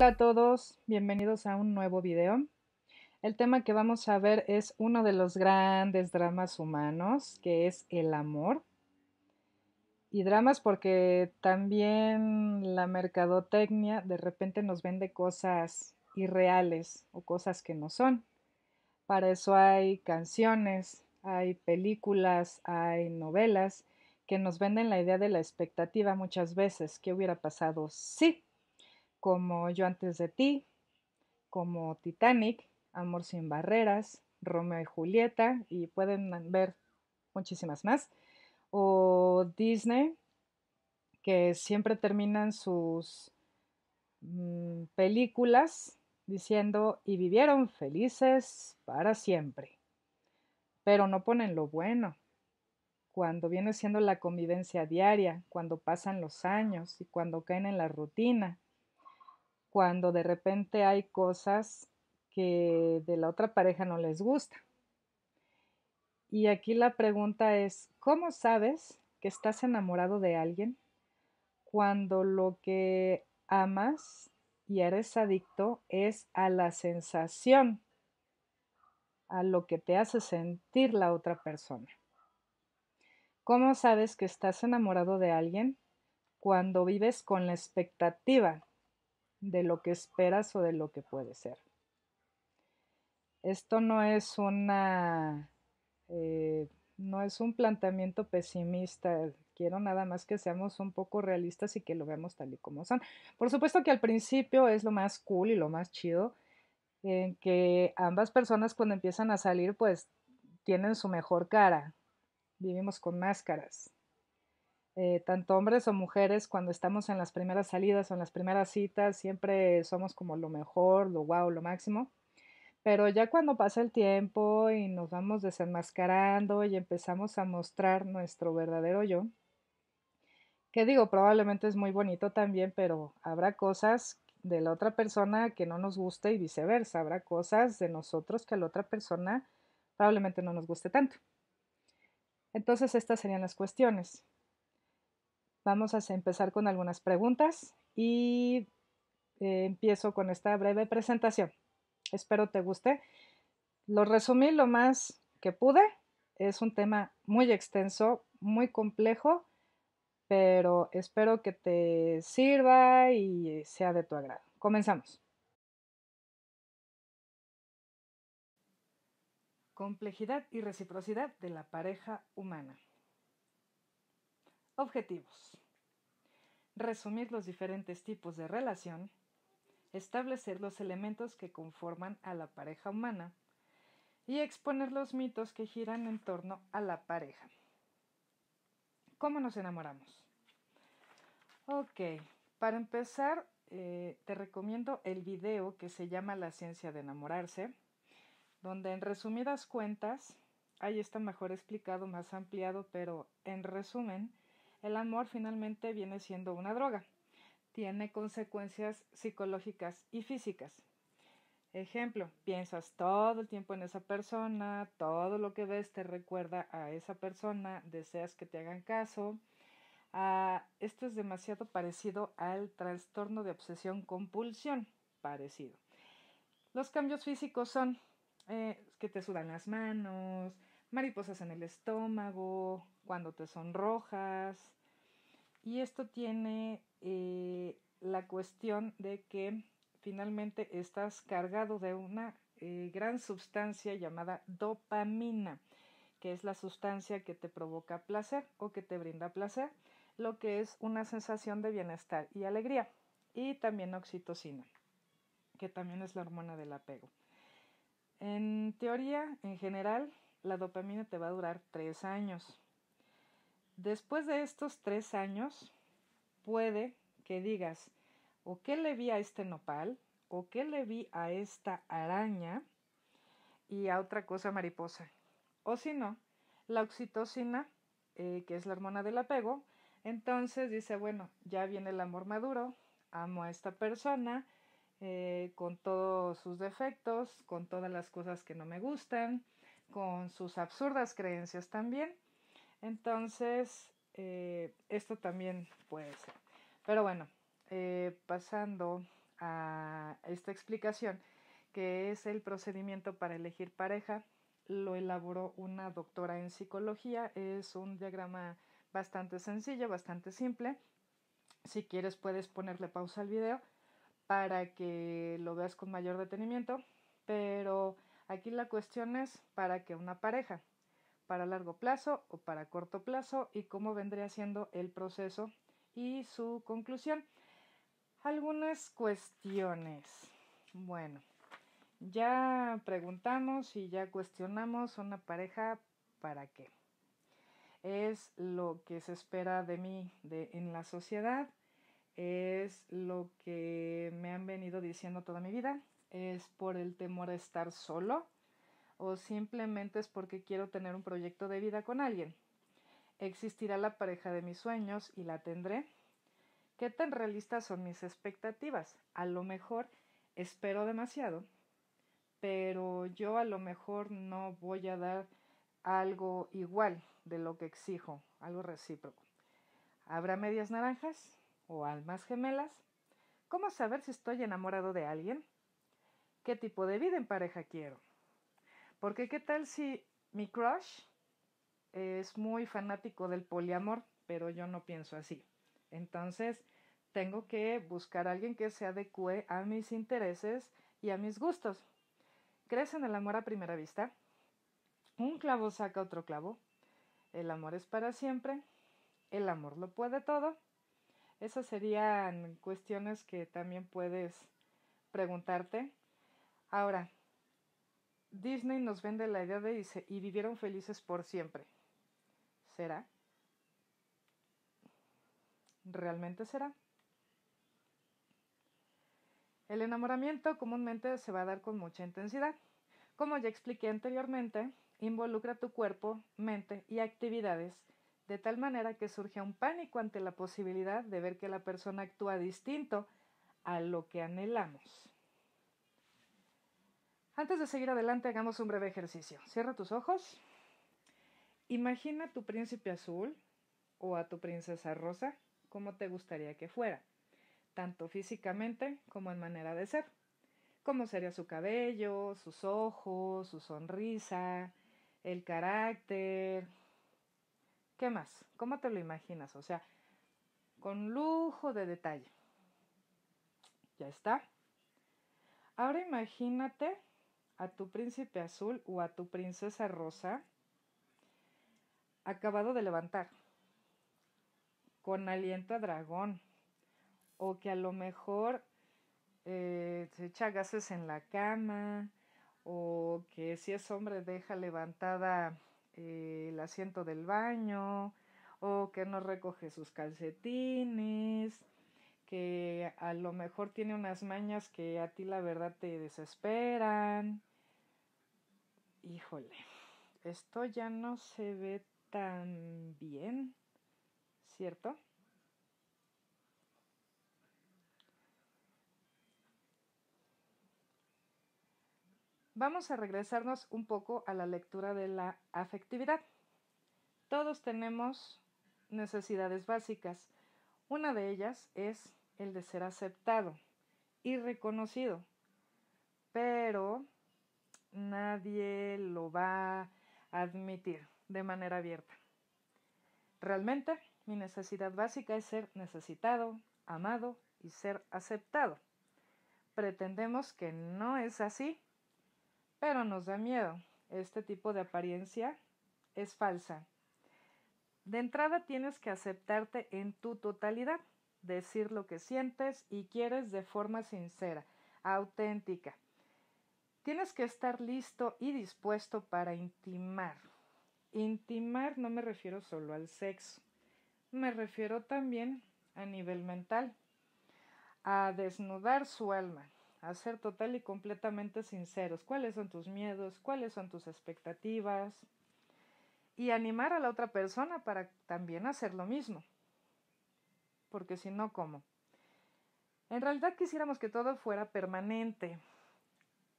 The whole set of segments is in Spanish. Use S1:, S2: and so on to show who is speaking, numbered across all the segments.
S1: Hola a todos, bienvenidos a un nuevo video. El tema que vamos a ver es uno de los grandes dramas humanos, que es el amor. Y dramas porque también la mercadotecnia de repente nos vende cosas irreales o cosas que no son. Para eso hay canciones, hay películas, hay novelas que nos venden la idea de la expectativa muchas veces. ¿Qué hubiera pasado? Sí como Yo antes de ti, como Titanic, Amor sin barreras, Romeo y Julieta, y pueden ver muchísimas más, o Disney, que siempre terminan sus mm, películas diciendo y vivieron felices para siempre, pero no ponen lo bueno cuando viene siendo la convivencia diaria, cuando pasan los años y cuando caen en la rutina cuando de repente hay cosas que de la otra pareja no les gusta. Y aquí la pregunta es, ¿cómo sabes que estás enamorado de alguien cuando lo que amas y eres adicto es a la sensación, a lo que te hace sentir la otra persona? ¿Cómo sabes que estás enamorado de alguien cuando vives con la expectativa de lo que esperas o de lo que puede ser. Esto no es una... Eh, no es un planteamiento pesimista, quiero nada más que seamos un poco realistas y que lo veamos tal y como son. Por supuesto que al principio es lo más cool y lo más chido, en que ambas personas cuando empiezan a salir pues tienen su mejor cara, vivimos con máscaras, eh, tanto hombres o mujeres, cuando estamos en las primeras salidas o en las primeras citas, siempre somos como lo mejor, lo wow, lo máximo. Pero ya cuando pasa el tiempo y nos vamos desenmascarando y empezamos a mostrar nuestro verdadero yo, que digo, probablemente es muy bonito también, pero habrá cosas de la otra persona que no nos guste y viceversa, habrá cosas de nosotros que a la otra persona probablemente no nos guste tanto. Entonces estas serían las cuestiones. Vamos a empezar con algunas preguntas y eh, empiezo con esta breve presentación. Espero te guste. Lo resumí lo más que pude. Es un tema muy extenso, muy complejo, pero espero que te sirva y sea de tu agrado. Comenzamos. Complejidad y reciprocidad de la pareja humana. Objetivos. Resumir los diferentes tipos de relación, establecer los elementos que conforman a la pareja humana y exponer los mitos que giran en torno a la pareja. ¿Cómo nos enamoramos? Ok, para empezar eh, te recomiendo el video que se llama La ciencia de enamorarse, donde en resumidas cuentas, ahí está mejor explicado, más ampliado, pero en resumen, el amor finalmente viene siendo una droga. Tiene consecuencias psicológicas y físicas. Ejemplo, piensas todo el tiempo en esa persona, todo lo que ves te recuerda a esa persona, deseas que te hagan caso. Ah, esto es demasiado parecido al trastorno de obsesión compulsión, parecido. Los cambios físicos son eh, que te sudan las manos, mariposas en el estómago, cuando te sonrojas. Y esto tiene eh, la cuestión de que finalmente estás cargado de una eh, gran sustancia llamada dopamina, que es la sustancia que te provoca placer o que te brinda placer, lo que es una sensación de bienestar y alegría, y también oxitocina, que también es la hormona del apego. En teoría, en general, la dopamina te va a durar tres años. Después de estos tres años, puede que digas, o qué le vi a este nopal, o qué le vi a esta araña y a otra cosa mariposa. O si no, la oxitocina, eh, que es la hormona del apego, entonces dice, bueno, ya viene el amor maduro, amo a esta persona, eh, con todos sus defectos, con todas las cosas que no me gustan, con sus absurdas creencias también. Entonces, eh, esto también puede ser. Pero bueno, eh, pasando a esta explicación, que es el procedimiento para elegir pareja, lo elaboró una doctora en psicología. Es un diagrama bastante sencillo, bastante simple. Si quieres puedes ponerle pausa al video para que lo veas con mayor detenimiento, pero aquí la cuestión es para que una pareja para largo plazo o para corto plazo y cómo vendría siendo el proceso y su conclusión. Algunas cuestiones. Bueno, ya preguntamos y ya cuestionamos una pareja para qué. Es lo que se espera de mí de, en la sociedad, es lo que me han venido diciendo toda mi vida, es por el temor a estar solo, o simplemente es porque quiero tener un proyecto de vida con alguien. ¿Existirá la pareja de mis sueños y la tendré? ¿Qué tan realistas son mis expectativas? A lo mejor espero demasiado, pero yo a lo mejor no voy a dar algo igual de lo que exijo, algo recíproco. ¿Habrá medias naranjas o almas gemelas? ¿Cómo saber si estoy enamorado de alguien? ¿Qué tipo de vida en pareja quiero? Porque qué tal si mi crush es muy fanático del poliamor, pero yo no pienso así. Entonces, tengo que buscar a alguien que se adecue a mis intereses y a mis gustos. ¿Crees en el amor a primera vista? Un clavo saca otro clavo. El amor es para siempre. El amor lo puede todo. Esas serían cuestiones que también puedes preguntarte. Ahora, Disney nos vende la idea de dice, y vivieron felices por siempre. ¿Será? ¿Realmente será? El enamoramiento comúnmente se va a dar con mucha intensidad. Como ya expliqué anteriormente, involucra tu cuerpo, mente y actividades de tal manera que surge un pánico ante la posibilidad de ver que la persona actúa distinto a lo que anhelamos. Antes de seguir adelante, hagamos un breve ejercicio. Cierra tus ojos. Imagina a tu príncipe azul o a tu princesa rosa como te gustaría que fuera, tanto físicamente como en manera de ser. Cómo sería su cabello, sus ojos, su sonrisa, el carácter. ¿Qué más? ¿Cómo te lo imaginas? O sea, con lujo de detalle. Ya está. Ahora imagínate a tu príncipe azul o a tu princesa rosa acabado de levantar, con aliento a dragón, o que a lo mejor eh, se echa gases en la cama, o que si es hombre deja levantada eh, el asiento del baño, o que no recoge sus calcetines, que a lo mejor tiene unas mañas que a ti la verdad te desesperan, híjole, esto ya no se ve tan bien, ¿cierto? Vamos a regresarnos un poco a la lectura de la afectividad. Todos tenemos necesidades básicas. Una de ellas es el de ser aceptado y reconocido. Pero nadie lo va a admitir de manera abierta. Realmente, mi necesidad básica es ser necesitado, amado y ser aceptado. Pretendemos que no es así, pero nos da miedo. Este tipo de apariencia es falsa. De entrada tienes que aceptarte en tu totalidad, decir lo que sientes y quieres de forma sincera, auténtica. Tienes que estar listo y dispuesto para intimar. Intimar no me refiero solo al sexo, me refiero también a nivel mental, a desnudar su alma, a ser total y completamente sinceros. ¿Cuáles son tus miedos? ¿Cuáles son tus expectativas? Y animar a la otra persona para también hacer lo mismo. Porque si no, ¿cómo? En realidad quisiéramos que todo fuera permanente,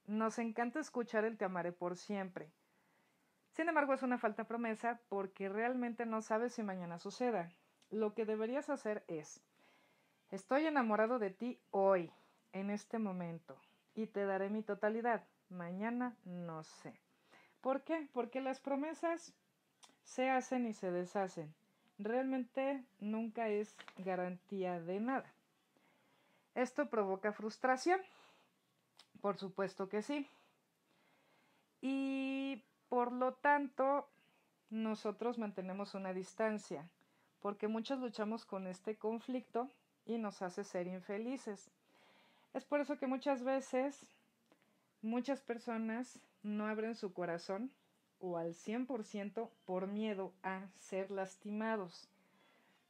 S1: nos encanta escuchar el te amaré por siempre. Sin embargo, es una falta promesa porque realmente no sabes si mañana suceda. Lo que deberías hacer es, estoy enamorado de ti hoy, en este momento, y te daré mi totalidad. Mañana no sé. ¿Por qué? Porque las promesas se hacen y se deshacen. Realmente nunca es garantía de nada. Esto provoca frustración por supuesto que sí. Y por lo tanto, nosotros mantenemos una distancia, porque muchos luchamos con este conflicto y nos hace ser infelices. Es por eso que muchas veces muchas personas no abren su corazón o al 100% por miedo a ser lastimados.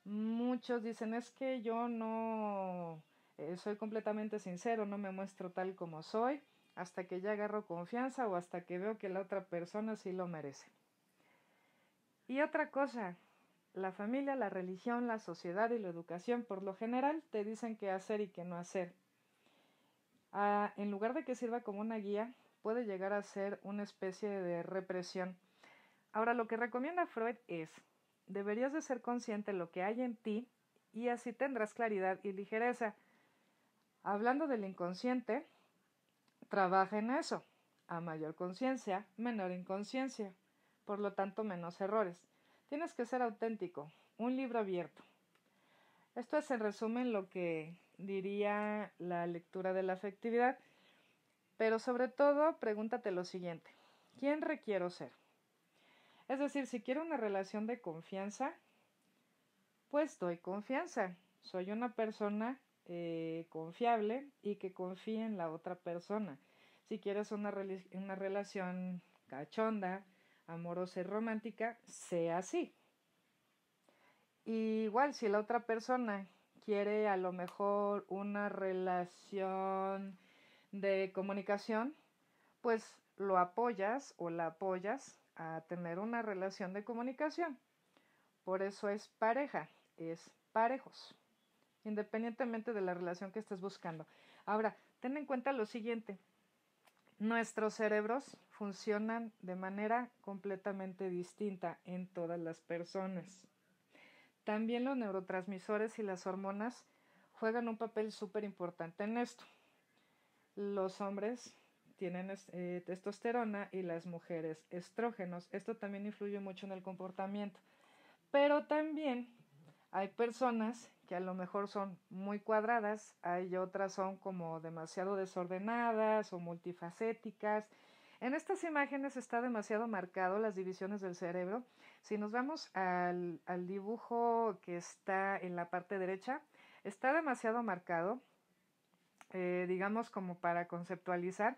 S1: Muchos dicen es que yo no eh, soy completamente sincero, no me muestro tal como soy hasta que ya agarro confianza o hasta que veo que la otra persona sí lo merece. Y otra cosa, la familia, la religión, la sociedad y la educación por lo general te dicen qué hacer y qué no hacer. Ah, en lugar de que sirva como una guía, puede llegar a ser una especie de represión. Ahora, lo que recomienda Freud es, deberías de ser consciente de lo que hay en ti y así tendrás claridad y ligereza. Hablando del inconsciente, trabaja en eso. A mayor conciencia, menor inconsciencia. Por lo tanto, menos errores. Tienes que ser auténtico. Un libro abierto. Esto es en resumen lo que diría la lectura de la afectividad. Pero sobre todo, pregúntate lo siguiente. ¿Quién requiero ser? Es decir, si quiero una relación de confianza, pues doy confianza. Soy una persona eh, confiable y que confíe en la otra persona. Si quieres una, relación cachonda, amorosa y romántica, sea así. igual, si la otra persona quiere a lo mejor una relación de comunicación, pues lo apoyas o la apoyas a tener una relación de comunicación. Por eso es pareja, es parejos independientemente de la relación que estés buscando. Ahora, ten en cuenta lo siguiente, nuestros cerebros funcionan de manera completamente distinta en todas las personas. También los neurotransmisores y las hormonas juegan un papel súper importante en esto. Los hombres tienen eh, testosterona y las mujeres estrógenos. Esto también influye mucho en el comportamiento. Pero también hay personas que a lo mejor son muy cuadradas, hay otras son como demasiado desordenadas o multifacéticas. En estas imágenes está demasiado marcado las divisiones del cerebro. Si nos vamos al, dibujo que está en la parte derecha, está demasiado marcado, eh, digamos como para conceptualizar.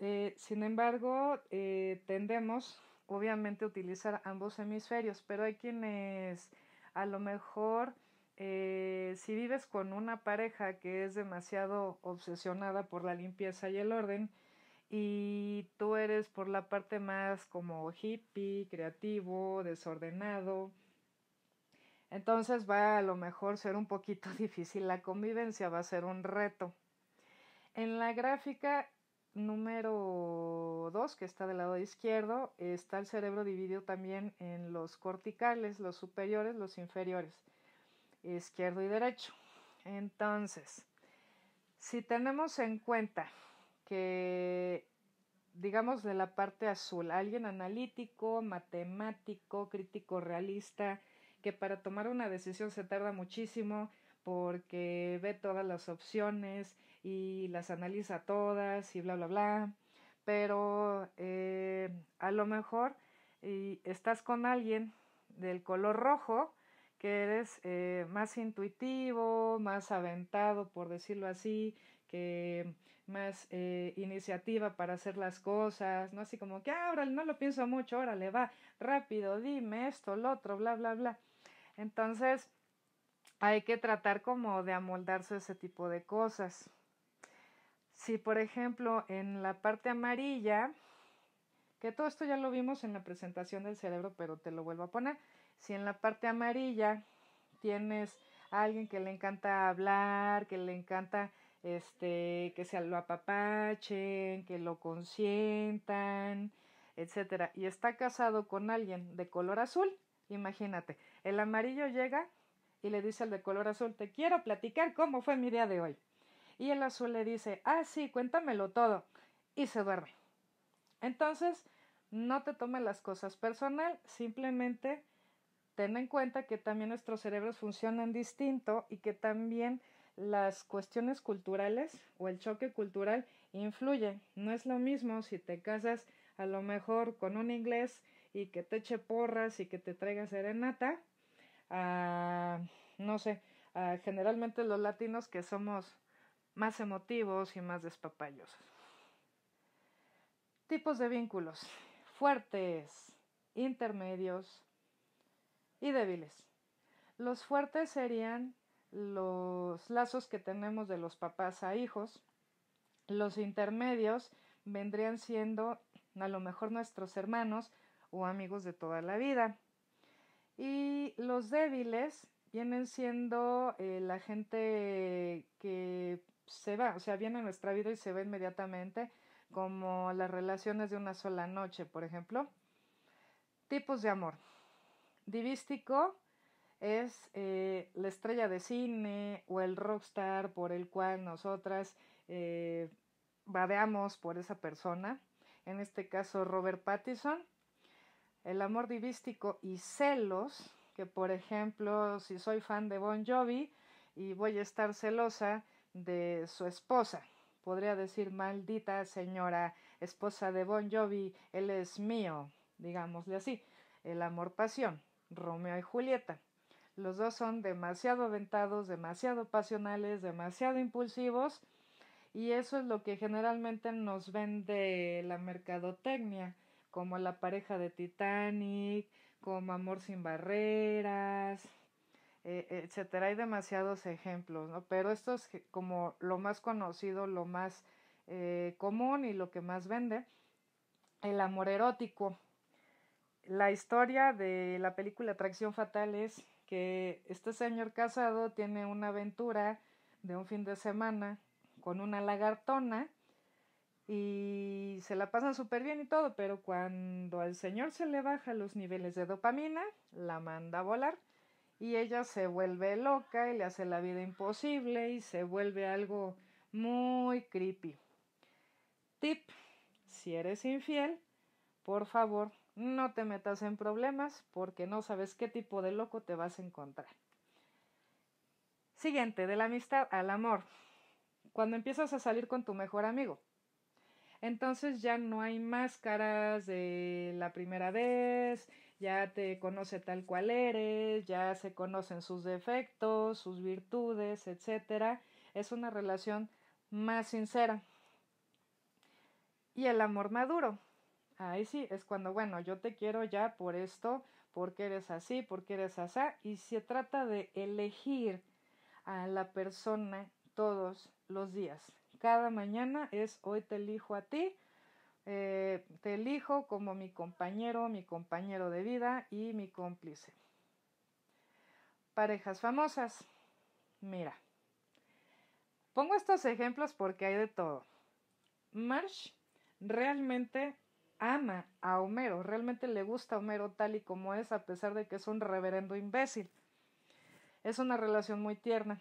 S1: Eh, sin embargo, eh, tendemos obviamente a utilizar ambos hemisferios, pero hay quienes a lo mejor eh, si vives con una pareja que es demasiado obsesionada por la limpieza y el orden, y tú eres por la parte más como hippie, creativo, desordenado, entonces va a lo mejor ser un poquito difícil la convivencia, va a ser un reto. En la gráfica número 2, que está del lado izquierdo, está el cerebro dividido también en los corticales, los superiores, los inferiores, izquierdo y derecho. Entonces, si tenemos en cuenta que, digamos, de la parte azul, alguien analítico, matemático, crítico realista, que para tomar una decisión se tarda muchísimo porque ve todas las opciones, y las analiza todas y bla, bla, bla. Pero eh, a lo mejor estás con alguien del color rojo que eres eh, más intuitivo, más aventado, por decirlo así, que más eh, iniciativa para hacer las cosas, ¿no? Así como que, ah, no lo pienso mucho, órale, va, rápido, dime esto, lo otro, bla, bla, bla. Entonces, hay que tratar como de amoldarse ese tipo de cosas si por ejemplo en la parte amarilla, que todo esto ya lo vimos en la presentación del cerebro, pero te lo vuelvo a poner, si en la parte amarilla tienes a alguien que le encanta hablar, que le encanta este, que se lo apapachen, que lo consientan, etcétera, y está casado con alguien de color azul, imagínate, el amarillo llega y le dice al de color azul, te quiero platicar cómo fue mi día de hoy. Y el azul le dice, ah, sí, cuéntamelo todo. Y se duerme. Entonces, no te tomes las cosas personal, simplemente ten en cuenta que también nuestros cerebros funcionan distinto y que también las cuestiones culturales o el choque cultural influye. No es lo mismo si te casas a lo mejor con un inglés y que te eche porras y que te traiga serenata, no sé, generalmente los latinos que somos más emotivos y más despapallosos. Tipos de vínculos. Fuertes, intermedios y débiles. Los fuertes serían los lazos que tenemos de los papás a hijos. Los intermedios vendrían siendo a lo mejor nuestros hermanos o amigos de toda la vida. Y los débiles vienen siendo eh, la gente que se va, o sea, viene a nuestra vida y se ve inmediatamente, como las relaciones de una sola noche, por ejemplo. Tipos de amor. Divístico es eh, la estrella de cine o el rockstar por el cual nosotras eh, badeamos por esa persona. En este caso, Robert Pattinson. El amor divístico y celos, que por ejemplo, si soy fan de Bon Jovi y voy a estar celosa de su esposa. Podría decir, maldita señora, esposa de Bon Jovi, él es mío, digámosle así. El amor-pasión, Romeo y Julieta. Los dos son demasiado aventados, demasiado pasionales, demasiado impulsivos y eso es lo que generalmente nos vende la mercadotecnia, como la pareja de Titanic, como Amor sin barreras, eh, etcétera. Hay demasiados ejemplos, ¿no? Pero esto es como lo más conocido, lo más eh, común y lo que más vende. El amor erótico. La historia de la película Atracción Fatal es que este señor casado tiene una aventura de un fin de semana con una lagartona y se la pasan súper bien y todo, pero cuando al señor se le baja los niveles de dopamina, la manda a volar y ella se vuelve loca y le hace la vida imposible y se vuelve algo muy creepy. Tip, si eres infiel, por favor, no te metas en problemas porque no sabes qué tipo de loco te vas a encontrar. Siguiente, de la amistad al amor. Cuando empiezas a salir con tu mejor amigo. Entonces ya no hay máscaras de la primera vez, ya te conoce tal cual eres, ya se conocen sus defectos, sus virtudes, etc. Es una relación más sincera. Y el amor maduro. Ahí sí, es cuando, bueno, yo te quiero ya por esto, porque eres así, porque eres así. Y se trata de elegir a la persona todos los días. Cada mañana es hoy te elijo a ti, eh, te elijo como mi compañero, mi compañero de vida y mi cómplice. Parejas famosas. Mira, pongo estos ejemplos porque hay de todo. Marsh realmente ama a Homero, realmente le gusta a Homero tal y como es, a pesar de que es un reverendo imbécil. Es una relación muy tierna.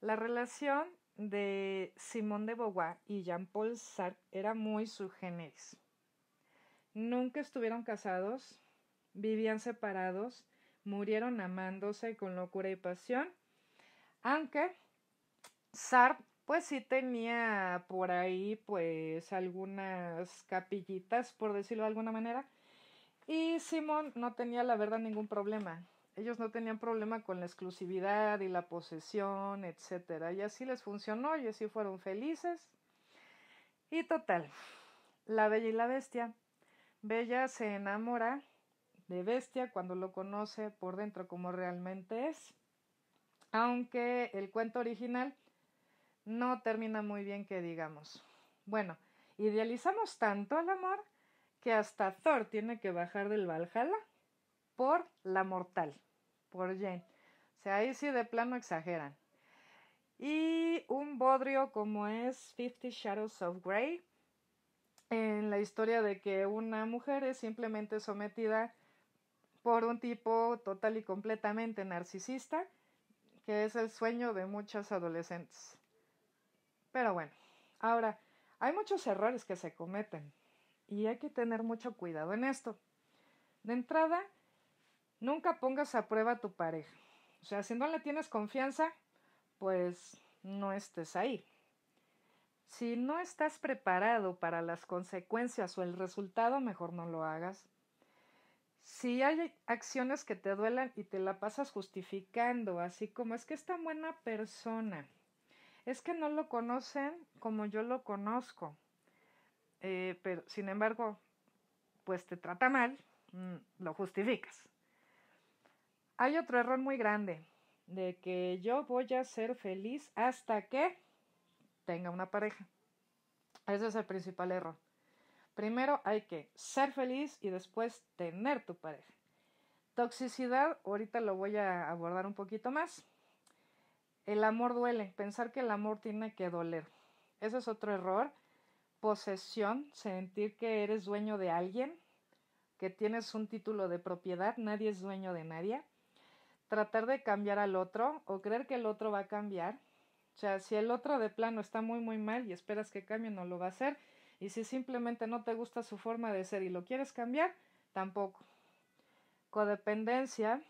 S1: La relación de Simón de Beauvoir y Jean-Paul Sartre era muy su subgéneris. Nunca estuvieron casados, vivían separados, murieron amándose con locura y pasión, aunque Sartre pues sí tenía por ahí pues algunas capillitas, por decirlo de alguna manera, y Simón no tenía la verdad ningún problema ellos no tenían problema con la exclusividad y la posesión, etcétera. Y así les funcionó y así fueron felices. Y total, la Bella y la Bestia. Bella se enamora de Bestia cuando lo conoce por dentro como realmente es. Aunque el cuento original no termina muy bien que digamos. Bueno, idealizamos tanto al amor que hasta Thor tiene que bajar del Valhalla por la mortal por Jane, O sea, ahí sí de plano exageran. Y un bodrio como es Fifty Shadows of Grey, en la historia de que una mujer es simplemente sometida por un tipo total y completamente narcisista, que es el sueño de muchas adolescentes. Pero bueno, ahora, hay muchos errores que se cometen y hay que tener mucho cuidado en esto. De entrada, Nunca pongas a prueba a tu pareja. O sea, si no le tienes confianza, pues no estés ahí. Si no estás preparado para las consecuencias o el resultado, mejor no lo hagas. Si hay acciones que te duelan y te la pasas justificando, así como es que esta buena persona, es que no lo conocen como yo lo conozco, eh, pero sin embargo, pues te trata mal, mm, lo justificas. Hay otro error muy grande de que yo voy a ser feliz hasta que tenga una pareja. Ese es el principal error. Primero hay que ser feliz y después tener tu pareja. Toxicidad, ahorita lo voy a abordar un poquito más. El amor duele, pensar que el amor tiene que doler. Ese es otro error. Posesión, sentir que eres dueño de alguien, que tienes un título de propiedad, nadie es dueño de nadie tratar de cambiar al otro o creer que el otro va a cambiar. O sea, si el otro de plano está muy, muy mal y esperas que cambie, no lo va a hacer. Y si simplemente no te gusta su forma de ser y lo quieres cambiar, tampoco. Codependencia,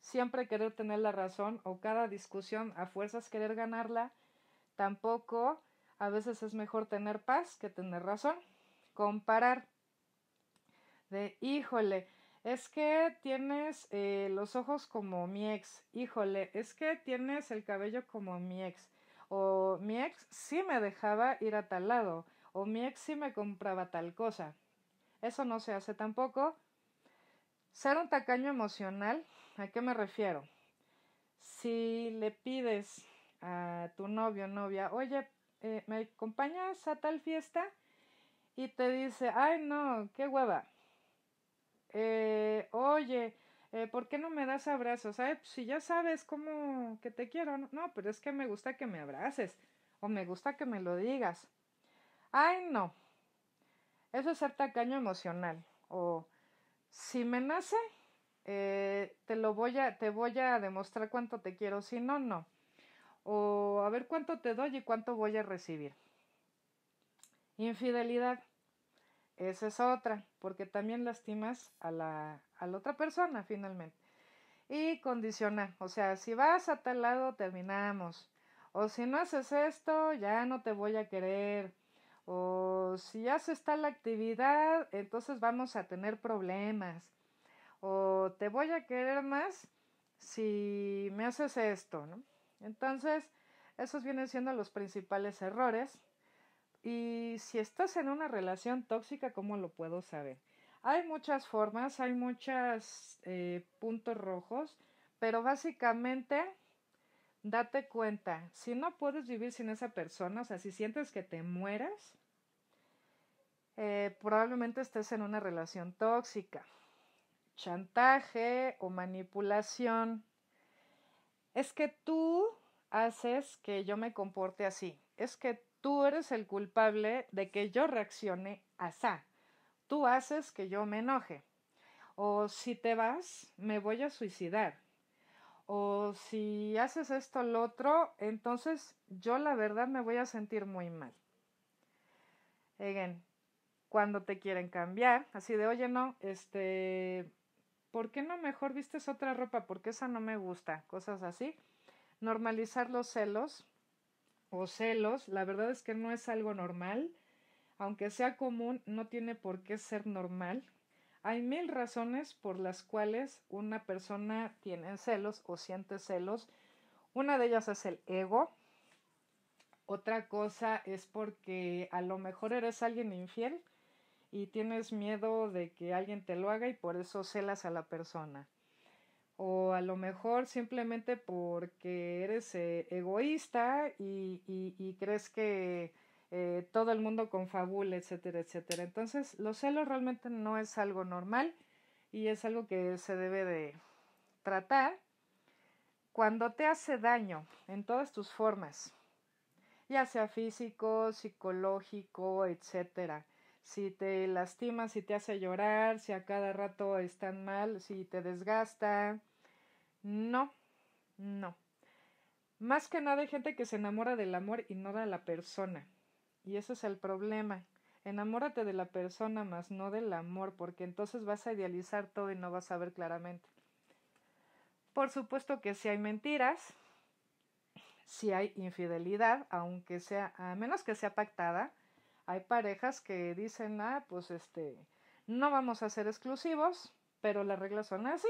S1: siempre querer tener la razón o cada discusión a fuerzas querer ganarla, tampoco. A veces es mejor tener paz que tener razón. Comparar de, híjole, es que tienes eh, los ojos como mi ex, híjole, es que tienes el cabello como mi ex, o mi ex sí me dejaba ir a tal lado, o mi ex sí me compraba tal cosa. Eso no se hace tampoco. Ser un tacaño emocional, ¿a qué me refiero? Si le pides a tu novio o novia, oye, eh, ¿me acompañas a tal fiesta? Y te dice, ay no, qué hueva eh, oye, eh, ¿por qué no me das abrazos? Ay, pues, si ya sabes cómo que te quiero, no, pero es que me gusta que me abraces o me gusta que me lo digas. Ay, no. Eso es ser tacaño emocional. O si me nace, eh, te lo voy a, te voy a demostrar cuánto te quiero, si no, no. O a ver cuánto te doy y cuánto voy a recibir. Infidelidad. Esa es otra, porque también lastimas a la, otra persona finalmente. Y condiciona, o sea, si vas a tal lado terminamos, o si no haces esto, ya no te voy a querer, o si haces tal actividad, entonces vamos a tener problemas, o te voy a querer más si me haces esto, ¿no? Entonces, esos vienen siendo los principales errores y si estás en una relación tóxica, ¿cómo lo puedo saber? Hay muchas formas, hay muchos eh, puntos rojos, pero básicamente date cuenta, si no puedes vivir sin esa persona, o sea, si sientes que te mueras, eh, probablemente estés en una relación tóxica, chantaje o manipulación. Es que tú haces que yo me comporte así, es que tú eres el culpable de que yo reaccione así. Tú haces que yo me enoje. O si te vas, me voy a suicidar. O si haces esto o lo otro, entonces yo la verdad me voy a sentir muy mal. Again, cuando te quieren cambiar, así de, oye, no, este, ¿por qué no mejor vistes otra ropa? Porque esa no me gusta, cosas así. Normalizar los celos, o celos, la verdad es que no es algo normal. Aunque sea común, no tiene por qué ser normal. Hay mil razones por las cuales una persona tiene celos o siente celos. Una de ellas es el ego. Otra cosa es porque a lo mejor eres alguien infiel y tienes miedo de que alguien te lo haga y por eso celas a la persona o a lo mejor simplemente porque eres eh, egoísta y, crees que eh, todo el mundo confabula, etcétera, etcétera. Entonces, los celos realmente no es algo normal y es algo que se debe de tratar cuando te hace daño en todas tus formas, ya sea físico, psicológico, etcétera si te lastima, si te hace llorar, si a cada rato están mal, si te desgasta, no, no. Más que nada hay gente que se enamora del amor y no de la persona. Y ese es el problema. Enamórate de la persona más no del amor, porque entonces vas a idealizar todo y no vas a ver claramente. Por supuesto que si hay mentiras, si hay infidelidad, aunque sea, a menos que sea pactada, hay parejas que dicen, ah, pues este, no vamos a ser exclusivos, pero las reglas son así.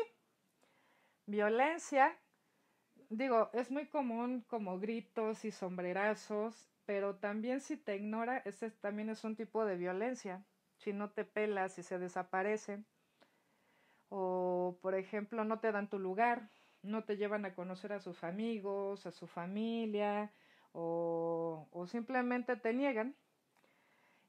S1: Violencia, digo, es muy común como gritos y sombrerazos, pero también si te ignora, ese también es un tipo de violencia. Si no te pelas, y se desaparece, o por ejemplo, no te dan tu lugar, no te llevan a conocer a sus amigos, a su familia, o, o simplemente te niegan.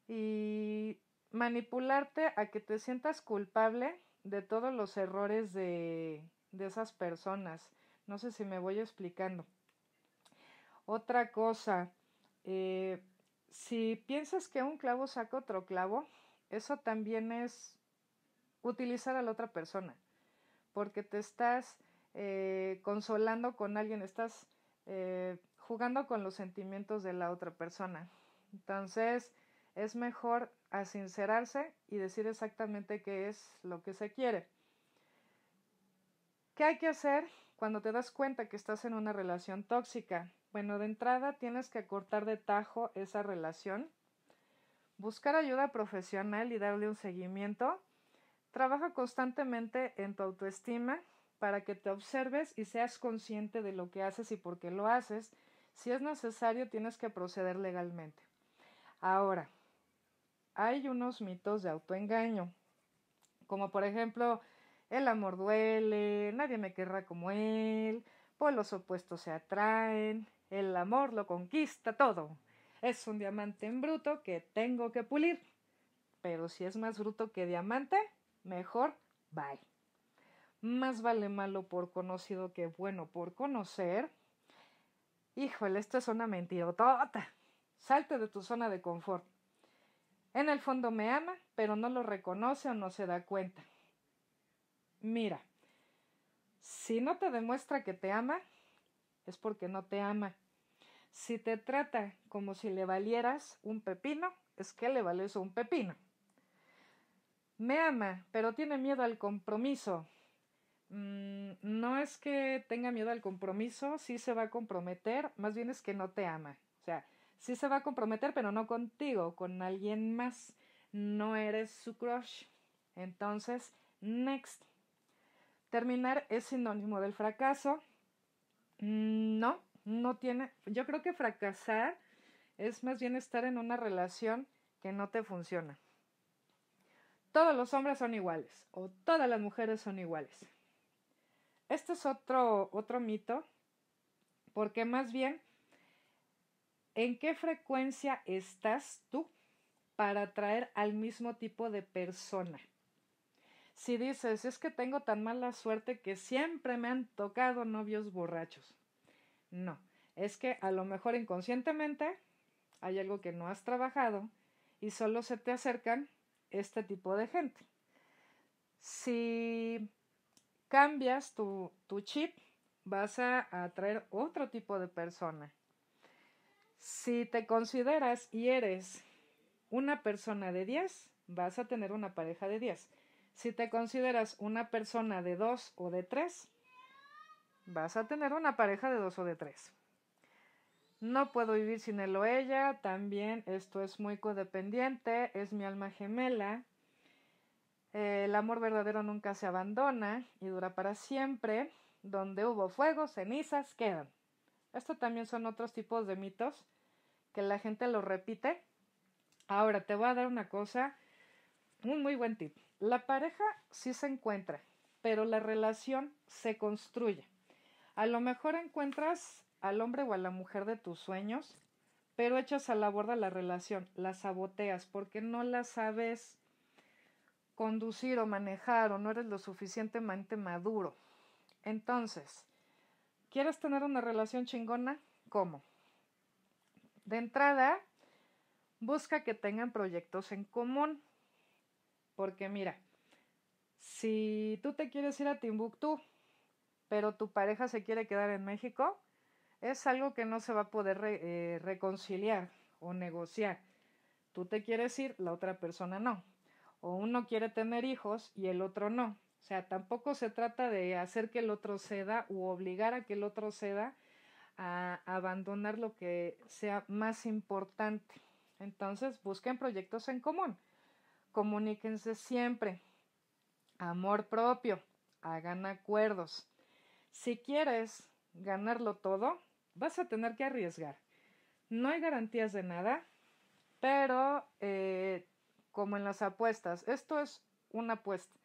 S1: Y manipularte a que te sientas culpable de todos los errores de, de esas personas. No sé si me voy explicando. Otra cosa, eh, si piensas que un clavo saca otro clavo, eso también es utilizar a la otra persona, porque te estás eh, consolando con alguien, estás eh, jugando con los sentimientos de la otra persona. Entonces, es mejor asincerarse y decir exactamente qué es lo que se quiere. ¿Qué hay que hacer cuando te das cuenta que estás en una relación tóxica? Bueno, de entrada tienes que cortar de tajo esa relación, buscar ayuda profesional y darle un seguimiento. Trabaja constantemente en tu autoestima para que te observes y seas consciente de lo que haces y por qué lo haces. Si es necesario, tienes que proceder legalmente. Ahora, hay unos mitos de autoengaño, como por ejemplo, el amor duele, nadie me querrá como él, los opuestos se atraen, el amor lo conquista todo. Es un diamante en bruto que tengo que pulir, pero si es más bruto que diamante, mejor bye. Más vale malo por conocido que bueno por conocer. Híjole, esto es una mentirotota. Salte de tu zona de confort. En el fondo me ama, pero no lo reconoce o no se da cuenta. Mira, si no te demuestra que te ama, es porque no te ama. Si te trata como si le valieras un pepino, es que le vales un pepino. Me ama, pero tiene miedo al compromiso. Mm, no es que tenga miedo al compromiso, sí se va a comprometer, más bien es que no te ama. O sea, sí se va a comprometer, pero no contigo, con alguien más. No eres su crush. Entonces, next. Terminar es sinónimo del fracaso. Mm, no, no tiene. Yo creo que fracasar es más bien estar en una relación que no te funciona. Todos los hombres son iguales o todas las mujeres son iguales. Este es otro, otro mito, porque más bien, ¿en qué frecuencia estás tú para atraer al mismo tipo de persona? si dices, es que tengo tan mala suerte que siempre me han tocado novios borrachos. No, es que a lo mejor inconscientemente hay algo que no has trabajado y solo se te acercan este tipo de gente. Si cambias tu, chip, vas a atraer otro tipo de persona. Si te consideras y eres una persona de 10, vas a tener una pareja de 10. Si te consideras una persona de dos o de tres, vas a tener una pareja de dos o de tres. No puedo vivir sin él o ella, también esto es muy codependiente, es mi alma gemela. Eh, el amor verdadero nunca se abandona y dura para siempre. Donde hubo fuego, cenizas quedan. Esto también son otros tipos de mitos que la gente lo repite. Ahora te voy a dar una cosa, un muy buen tip. La pareja sí se encuentra, pero la relación se construye. A lo mejor encuentras al hombre o a la mujer de tus sueños, pero echas a la borda la relación, la saboteas porque no la sabes conducir o manejar o no eres lo suficientemente maduro. Entonces, ¿quieres tener una relación chingona? ¿Cómo? De entrada, busca que tengan proyectos en común. Porque mira, si tú te quieres ir a Timbuktu, pero tu pareja se quiere quedar en México, es algo que no se va a poder eh, reconciliar o negociar. Tú te quieres ir, la otra persona no. O uno quiere tener hijos y el otro no. O sea, tampoco se trata de hacer que el otro ceda o obligar a que el otro ceda a abandonar lo que sea más importante. Entonces, busquen proyectos en común comuníquense siempre. Amor propio, hagan acuerdos. Si quieres ganarlo todo, vas a tener que arriesgar. No hay garantías de nada, pero eh, como en las apuestas, esto es una apuesta.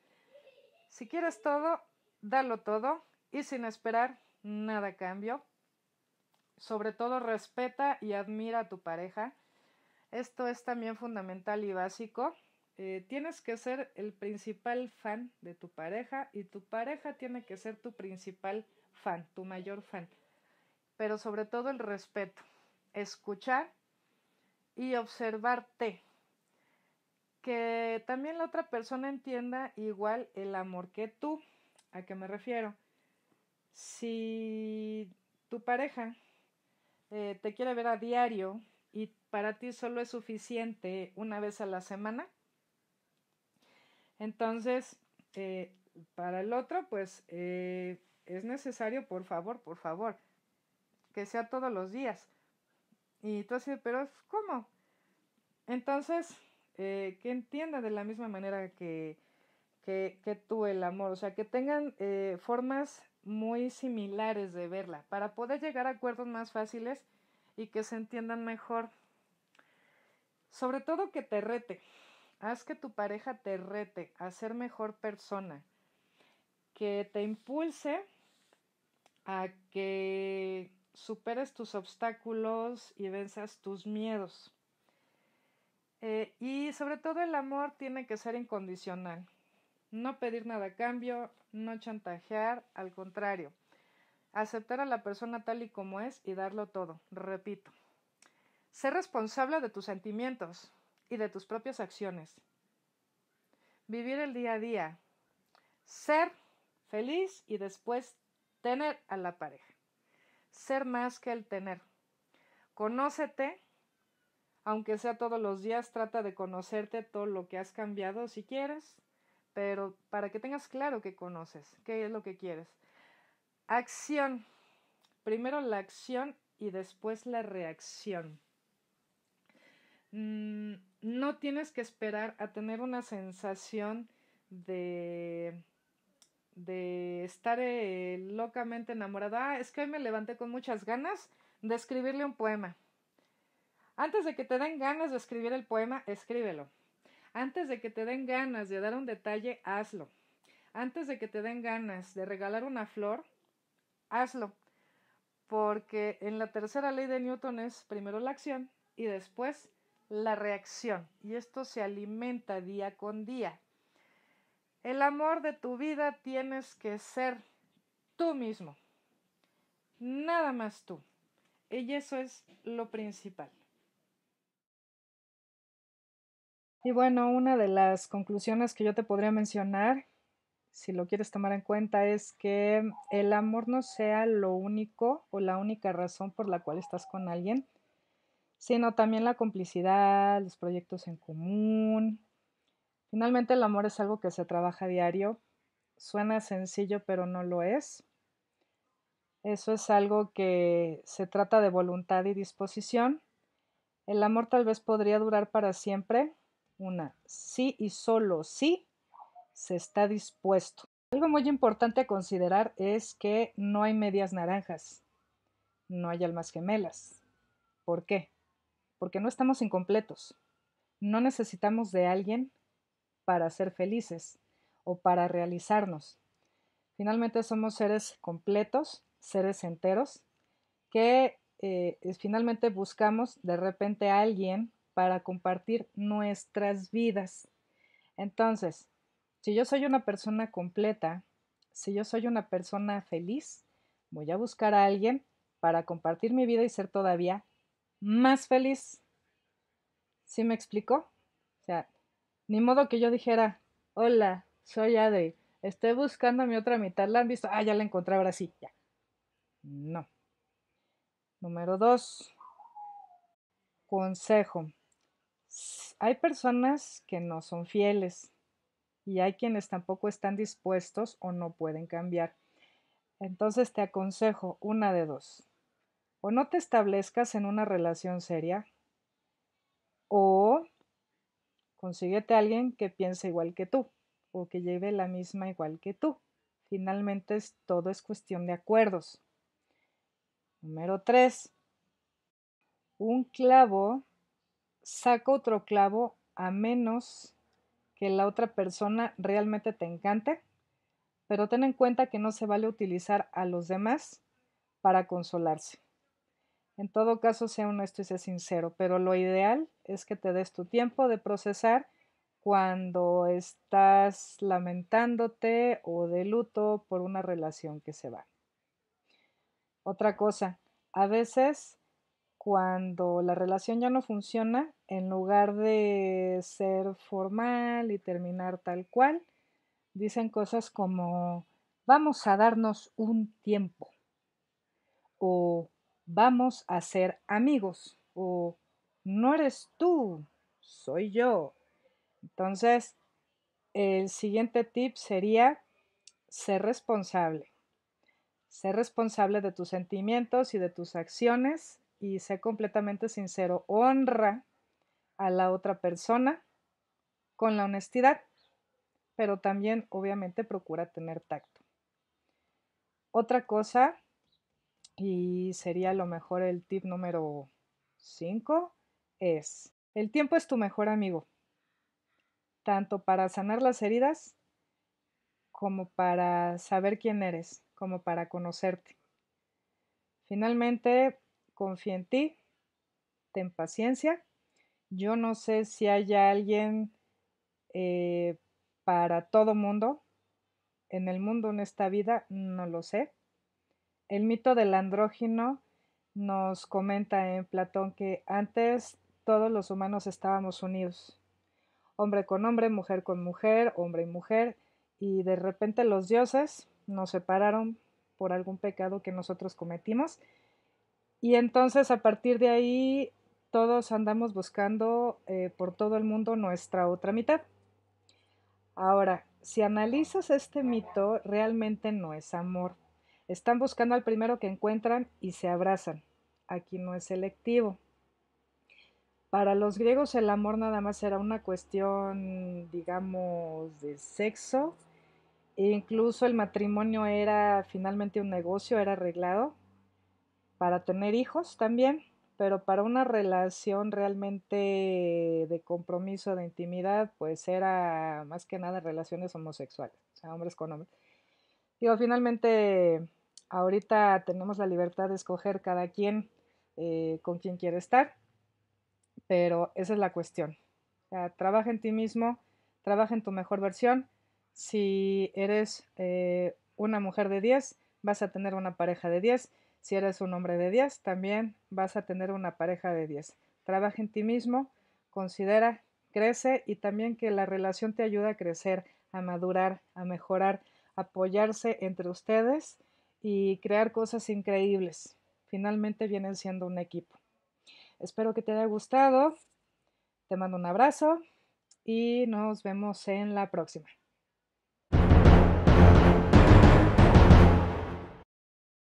S1: Si quieres todo, dalo todo y sin esperar nada cambio. Sobre todo respeta y admira a tu pareja. Esto es también fundamental y básico eh, tienes que ser el principal fan de tu pareja y tu pareja tiene que ser tu principal fan, tu mayor fan. Pero sobre todo el respeto, escuchar y observarte. Que también la otra persona entienda igual el amor que tú. ¿A qué me refiero? Si tu pareja eh, te quiere ver a diario y para ti solo es suficiente una vez a la semana, entonces, eh, para el otro, pues eh, es necesario, por favor, por favor, que sea todos los días. Y tú así, pero ¿cómo? Entonces, eh, que entienda de la misma manera que, que, que tú el amor, o sea, que tengan formas muy similares de verla, para poder llegar a acuerdos más fáciles y que se entiendan mejor. Sobre todo que te rete, Haz que tu pareja te rete a ser mejor persona, que te impulse a que superes tus obstáculos y venzas tus miedos. Eh, y sobre todo el amor tiene que ser incondicional. No pedir nada a cambio, no chantajear, al contrario, aceptar a la persona tal y como es y darlo todo. Repito, ser responsable de tus sentimientos, y de tus propias acciones. Vivir el día a día. Ser feliz y después tener a la pareja. Ser más que el tener. Conócete, aunque sea todos los días, trata de conocerte todo lo que has cambiado si quieres, pero para que tengas claro que conoces, qué es lo que quieres. Acción. Primero la acción y después la reacción. Mm, no tienes que esperar a tener una sensación de de estar eh, locamente enamorada. Ah, es que hoy me levanté con muchas ganas de escribirle un poema. Antes de que te den ganas de escribir el poema, escríbelo. Antes de que te den ganas de dar un detalle, hazlo. Antes de que te den ganas de regalar una flor, hazlo. Porque en la tercera ley de Newton es primero la acción y después la reacción y esto se alimenta día con día. El amor de tu vida tienes que ser tú mismo, nada más tú. Y eso es lo principal. Y bueno, una de las conclusiones que yo te podría mencionar, si lo quieres tomar en cuenta, es que el amor no sea lo único o la única razón por la cual estás con alguien sino también la complicidad, los proyectos en común. Finalmente el amor es algo que se trabaja diario. Suena sencillo, pero no lo es. Eso es algo que se trata de voluntad y disposición. El amor tal vez podría durar para siempre. Una, sí y solo sí se está dispuesto. Algo muy importante a considerar es que no hay medias naranjas, no hay almas gemelas. ¿Por qué? porque no estamos incompletos. No necesitamos de alguien para ser felices o para realizarnos. Finalmente somos seres completos, seres enteros, que eh, finalmente buscamos de repente a alguien para compartir nuestras vidas. Entonces, si yo soy una persona completa, si yo soy una persona feliz, voy a buscar a alguien para compartir mi vida y ser todavía más feliz. ¿Sí me explico? O sea, ni modo que yo dijera, hola, soy Adri, estoy buscando a mi otra mitad, ¿la han visto? Ah, ya la encontré, ahora sí, ya. No. Número dos, consejo. Hay personas que no son fieles y hay quienes tampoco están dispuestos o no pueden cambiar. Entonces te aconsejo una de dos o no te establezcas en una relación seria o consíguete a alguien que piense igual que tú o que lleve la misma igual que tú. Finalmente todo es cuestión de acuerdos. Número 3. Un clavo saca otro clavo a menos que la otra persona realmente te encante, pero ten en cuenta que no se vale utilizar a los demás para consolarse. En todo caso, sea honesto y sea sincero, pero lo ideal es que te des tu tiempo de procesar cuando estás lamentándote o de luto por una relación que se va. Otra cosa, a veces cuando la relación ya no funciona, en lugar de ser formal y terminar tal cual, dicen cosas como vamos a darnos un tiempo o vamos a ser amigos o no eres tú, soy yo. Entonces, el siguiente tip sería ser responsable. Ser responsable de tus sentimientos y de tus acciones y ser completamente sincero. Honra a la otra persona con la honestidad, pero también obviamente procura tener tacto. Otra cosa y sería a lo mejor el tip número 5, es, el tiempo es tu mejor amigo, tanto para sanar las heridas como para saber quién eres, como para conocerte. Finalmente, confía en ti, ten paciencia. Yo no sé si haya alguien eh, para todo mundo en el mundo, en esta vida, no lo sé el mito del andrógino nos comenta en Platón que antes todos los humanos estábamos unidos, hombre con hombre, mujer con mujer, hombre y mujer, y de repente los dioses nos separaron por algún pecado que nosotros cometimos. Y entonces a partir de ahí todos andamos buscando eh, por todo el mundo nuestra otra mitad. Ahora, si analizas este mito, realmente no es amor, están buscando al primero que encuentran y se abrazan. Aquí no es selectivo. Para los griegos el amor nada más era una cuestión, digamos, de sexo. E incluso el matrimonio era finalmente un negocio, era arreglado para tener hijos también, pero para una relación realmente de compromiso, de intimidad, pues era más que nada relaciones homosexuales, o sea, hombres con hombres. Digo, finalmente ahorita tenemos la libertad de escoger cada quien eh, con quien quiere estar, pero esa es la cuestión. trabaja en ti mismo, trabaja en tu mejor versión. Si eres eh, una mujer de 10, vas a tener una pareja de 10. Si eres un hombre de 10, también vas a tener una pareja de 10. Trabaja en ti mismo, considera, crece y también que la relación te ayuda a crecer, a madurar, a mejorar, apoyarse entre ustedes y crear cosas increíbles. Finalmente vienen siendo un equipo. Espero que te haya gustado. Te mando un abrazo y nos vemos en la próxima.